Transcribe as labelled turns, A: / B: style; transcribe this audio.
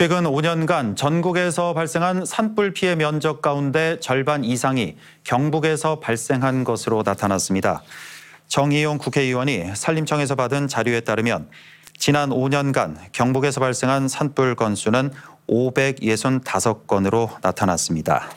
A: 최근 5년간 전국에서 발생한 산불 피해 면적 가운데 절반 이상이 경북에서 발생한 것으로 나타났습니다. 정의용 국회의원이 산림청에서 받은 자료에 따르면 지난 5년간 경북에서 발생한 산불 건수는 565건으로 나타났습니다.